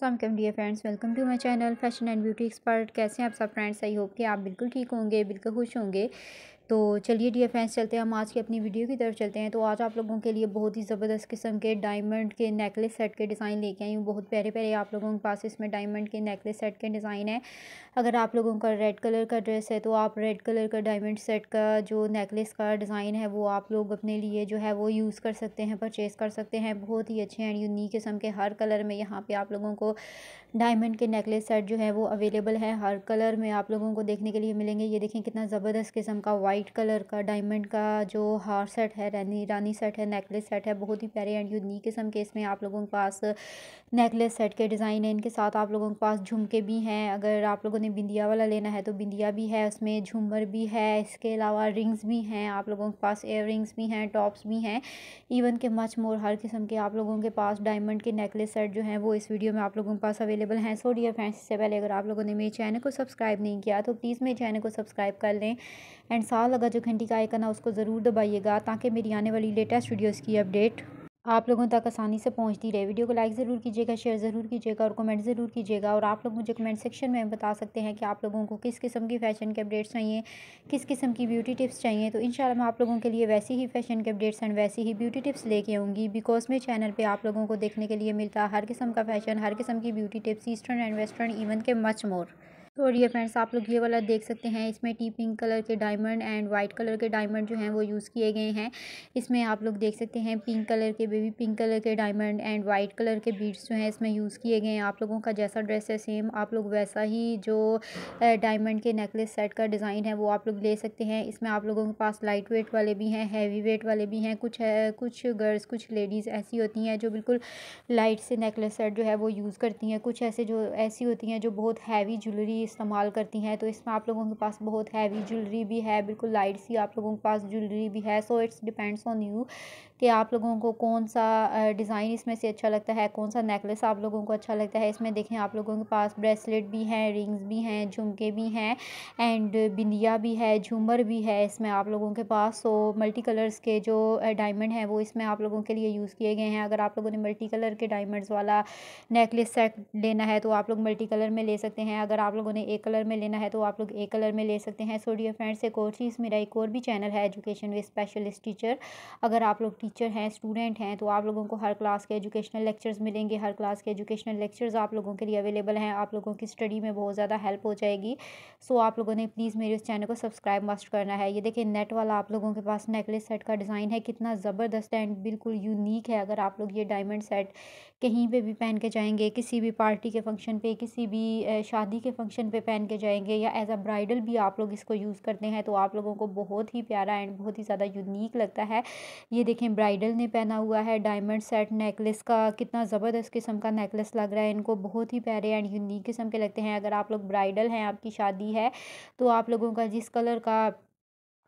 सामकम dear friends welcome to my channel fashion and beauty expert कैसे हैं आप सब फ्रेंड्स आई होप कि आप बिल्कुल ठीक होंगे बिल्कुल खुश होंगे तो चलिए डियर फ्रेंड्स चलते हैं हम आज की अपनी वीडियो की तरफ चलते हैं तो आज आप लोगों के लिए बहुत ही ज़बरदस्त किस्म के डायमंड के नेकलेस सेट के डिज़ाइन लेके आई हूँ बहुत प्यारे प्यारे आप लोगों के पास इसमें डायमंड के नेकलेस सेट के डिज़ाइन है अगर आप लोगों का रेड कलर का ड्रेस है तो आप रेड कलर का डायमंड सेट का जो नेकलेस का डिज़ाइन है वो आप लोग अपने लिए जो है वो यूज़ कर सकते हैं परचेज़ कर सकते हैं बहुत ही अच्छे एंड यूनिक किस्म के हर कलर में यहाँ पर आप लोगों को डायमंड के नेकलेस सेट जो है वो अवेलेबल है हर कलर में आप लोगों को देखने के लिए मिलेंगे ये देखें कितना ज़बरदस्त किस्म का वाइट कलर का डायमंड का जो हार सेट है रानी रानी सेट है नेकलेस सेट है बहुत ही प्यारे एंड यूनिक किस्म के इसमें आप लोगों के पास नेकलेस सेट के डिज़ाइन है इनके साथ आप लोगों के पास झुमके भी हैं अगर आप लोगों ने बिंदिया वाला लेना है तो बिंदिया भी है उसमें झूमर भी है इसके अलावा रिंग्स भी हैं आप लोगों के पास एयर रिंग्स भी हैं टॉप्स भी हैं इवन के मच मोर हर किस्म के आप लोगों के पास डायमंड के नेकलेस सेट जो हैं वो इस वीडियो में आप लोगों के पास अवेलेबल अवेलेबल हैं सो डियर फ्रेंड्स इससे पहले अगर आप लोगों ने मेरे चैनल को सब्सक्राइब नहीं किया तो प्लीज़ मेरे चैनल को सब्सक्राइब कर लें एंड साल लगा जो घंटी का आइकन है उसको ज़रूर दबाइएगा ताकि मेरी आने वाली लेटेस्ट वीडियोज़ की अपडेट आप लोगों तक आसानी से पहुंचती रहे वीडियो को लाइक ज़रूर कीजिएगा शेयर ज़रूर कीजिएगा और कमेंट ज़रूर कीजिएगा और आप लोग मुझे कमेंट सेक्शन में बता सकते हैं कि आप लोगों को किस किस्म की फ़ैशन के अपडेट्स चाहिए किस किस्म की ब्यूटी टिप्स चाहिए तो इन मैं आप लोगों के लिए वैसी ही फैशन के अपडेट्स एंड वैसी ही ब्यूटी टिप्स लेके आऊँगी बिकॉज मेरे चैनल पर आप लोगों को देखने के लिए मिलता हर किस्म का फैशन हर किस्म की beauty tips eastern and western even के मच मोर तो ये फ्रेंड्स आप लोग ये वाला देख सकते हैं इसमें टी पिंक कलर के डायमंड एंड वाइट कलर के डायमंड जो हैं वो यूज़ किए गए हैं इसमें आप लोग देख सकते हैं पिंक कलर के बेबी पिंक कलर के डायमंड एंड वाइट कलर के बीड्स जो हैं इसमें यूज़ किए गए हैं आप लोगों का जैसा ड्रेस है सेम आप लोग वैसा ही जो डायमंड के नेकलेस सेट का डिज़ाइन है वो आप लोग ले सकते हैं इसमें आप लोगों के पास लाइट वेट वाले भी हैं हैवी वेट वाले भी हैं कुछ है कुछ गर्ल्स कुछ लेडीज़ ऐसी होती हैं जो बिल्कुल लाइट से नेकलेस सेट जो है वो यूज़ करती हैं कुछ ऐसे जो ऐसी होती हैं जो बहुत हैवी ज्वेलरी इस्तेमाल करती हैं तो इसमें आप लोगों के पास बहुत हैवी ज्वेलरी भी है बिल्कुल लाइट सी आप लोगों के पास ज्वेलरी भी है so it's depends on you कि आप लोगों को कौन सा डिज़ाइन इसमें से अच्छा लगता है कौन सा नेकलेस आप लोगों को अच्छा लगता है इसमें देखें आप लोगों के पास ब्रेसलेट भी हैं रिंग्स भी हैं झुमके भी हैं एंड बिंदिया भी है झूमर भी है इसमें आप लोगों के पास सो मल्टी कलर्स के जो डायमंड हैं वो इसमें आप लोगों के लिए यूज़ किए गए हैं अगर आप लोगों ने मल्टी कलर के डायमंड्स वाला नेकलेस सेट लेना है तो आप लोग मल्टी कलर में ले सकते हैं अगर आप लोगों लोगों ने एक कलर में लेना है तो आप लोग एक कलर में ले सकते हैं सो डियर फ्रेंड्स एक और चीज़ मेरा एक और भी चैनल है एजुकेशन विद स्पेशलिस्ट टीचर अगर आप लोग टीचर हैं स्टूडेंट हैं तो आप लोगों को हर क्लास के एजुकेशनल लेक्चर्स मिलेंगे हर क्लास के एजुकेशनल लेक्चर्स आप लोगों के लिए अवेलेबल हैं आप लोगों की स्टडी में बहुत ज़्यादा हेल्प हो जाएगी सो आप लोगों ने प्लीज़ मेरे उस चैनल को सब्सक्राइब मस्ट करना है ये देखिए नेट वाला आप लोगों के पास नेकलेस सेट का डिज़ाइन है कितना ज़बरदस्त एंड बिल्कुल यूनिक है अगर आप लोग ये डायमंड सेट कहीं पर भी पहन के जाएंगे किसी भी पार्टी के फंक्शन पर किसी भी शादी के फंक्शन ओकेजन पे पहन के जाएंगे या एज अ ब्राइडल भी आप लोग इसको यूज़ करते हैं तो आप लोगों को बहुत ही प्यारा एंड बहुत ही ज़्यादा यूनिक लगता है ये देखें ब्राइडल ने पहना हुआ है डायमंड सेट नेकलेस का कितना ज़बरदस्त किस्म का नेकलेस लग रहा है इनको बहुत ही प्यारे एंड यूनिक किस्म के लगते हैं अगर आप लोग ब्राइडल हैं आपकी शादी है तो आप लोगों का जिस कलर का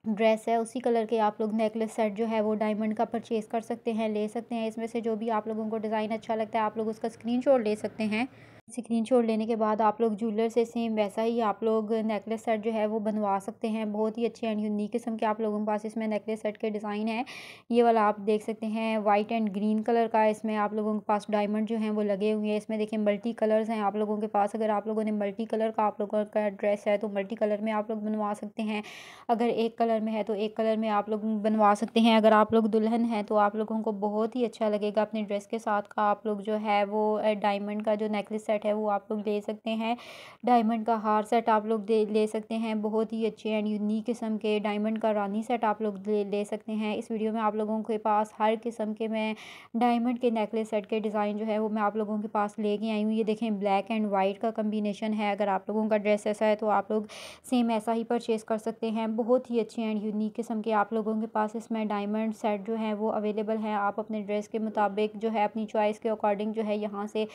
ड्रेस है उसी कलर के आप लोग नेकलेस सेट जो है वो डायमंड का परचेज़ कर सकते हैं ले सकते हैं इसमें से जो भी आप लोगों को डिज़ाइन अच्छा लगता है आप लोग उसका स्क्रीनशॉट ले सकते हैं स्क्रीनशॉट लेने के बाद आप लोग ज्वेलर से सेम वैसा ही आप लोग नेकलेस सेट जो है वो बनवा सकते हैं बहुत ही अच्छे एंड यूनिक किस्म के आप लोगों के पास इसमें नेकलेस सेट के डिज़ाइन है ये वाला आप देख सकते हैं वाइट एंड ग्रीन कलर का इसमें आप लोगों के पास डायमंड जो है वो लगे हुए हैं इसमें देखिए मल्टी कलर्स हैं आप लोगों के पास अगर आप लोगों ने मल्टी कलर का आप लोगों का ड्रेस है तो मल्टी कलर में आप लोग बनवा सकते हैं अगर एक कलर में है तो एक कलर में आप लोग बनवा सकते हैं अगर आप लोग दुल्हन हैं तो आप लोगों को बहुत ही अच्छा लगेगा अपने ड्रेस के साथ का आप लोग जो है वो डायमंड का जो नेकलेस सेट सेट है वो आप लोग ले सकते हैं डायमंड का हार सेट आप लोग ले सकते हैं बहुत ही अच्छे एंड यूनिक किस्म के डायमंड का रानी सेट आप लोग ले, सकते हैं इस वीडियो में आप लोगों के पास हर किस्म के मैं डायमंड के नेकलेस सेट के डिज़ाइन जो है वो मैं आप लोगों के पास लेके आई हूँ ये देखें ब्लैक एंड वाइट का कम्बिनेशन है अगर आप लोगों का ड्रेस ऐसा है तो आप लोग सेम ऐसा ही परचेज़ कर सकते हैं बहुत ही अच्छे एंड यूनिक किस्म के आप लोगों के पास इसमें डायमंड सेट जो है वो अवेलेबल है आप अपने ड्रेस के मुताबिक जो है अपनी चॉइस के अकॉर्डिंग जो है यहाँ से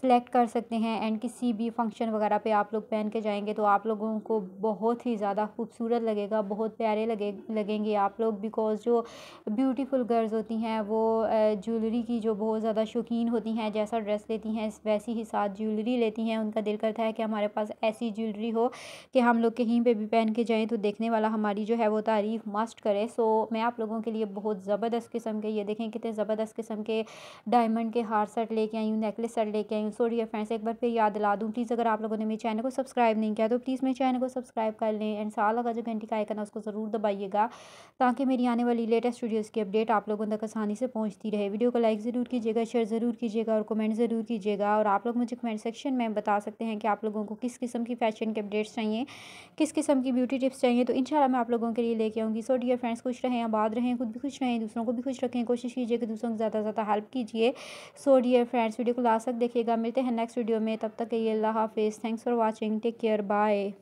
सिलेक्ट कर सकते सकते हैं एंड किसी भी फंक्शन वगैरह पे आप लोग पहन के जाएंगे तो आप लोगों को बहुत ही ज़्यादा खूबसूरत लगेगा बहुत प्यारे लगे लगेंगे आप लोग बिकॉज़ जो ब्यूटीफुल गर्ल्स होती हैं वो ज्वेलरी की जो बहुत ज़्यादा शौकीन होती हैं जैसा ड्रेस लेती हैं वैसी ही साथ ज्वेलरी लेती हैं उनका दिल करता है कि हमारे पास ऐसी ज्वेलरी हो कि हम लोग कहीं पर भी पहन के जाएँ तो देखने वाला हमारी जो है वो तारीफ़ मस्ट करे सो मैं आप लोगों के लिए बहुत ज़बरदस्त किस्म के ये देखें कितने ज़बरदस्त किस्म के डायमंड के हार सेट लेके आई हूँ नेकलेस सेट लेके आई हूँ सोरी फ्रेंड्स एक बार फिर याद दिला दूँ प्लीज़ अगर आप लोगों ने मेरे चैनल को सब्सक्राइब नहीं किया तो प्लीज़ मेरे चैनल को सब्सक्राइब कर लें एंड साल का जो घंटी का आइकन है उसको ज़रूर दबाइएगा ताकि मेरी आने वाली लेटेस्ट वीडियोज़ की अपडेट आप लोगों तक आसानी से पहुँचती रहे वीडियो को लाइक ज़रूर कीजिएगा शेयर ज़रूर कीजिएगा और कमेंट ज़रूर कीजिएगा और आप लोग मुझे कमेंट सेक्शन में बता सकते हैं कि आप लोगों को किस किस्म की फैशन के अपडेट्स चाहिए किस किस्म की ब्यूटी टिप्स चाहिए तो इन मैं आप लोगों के लिए लेके आऊँगी सो डियर फ्रेंड्स खुश रहें आबाद रहें खुद भी खुश रहें दूसरों को भी खुश रखें कोशिश कीजिए कि दूसरों को ज़्यादा से ज़्यादा हेल्प कीजिए सो डियर फ्रेंड्स वीडियो को लास्ट तक देखिएगा मिलते हैं नेक्स्ट नेक्स्ट वीडियो में तब तक के लिए अल्लाह हाफिज़ thanks for watching take care bye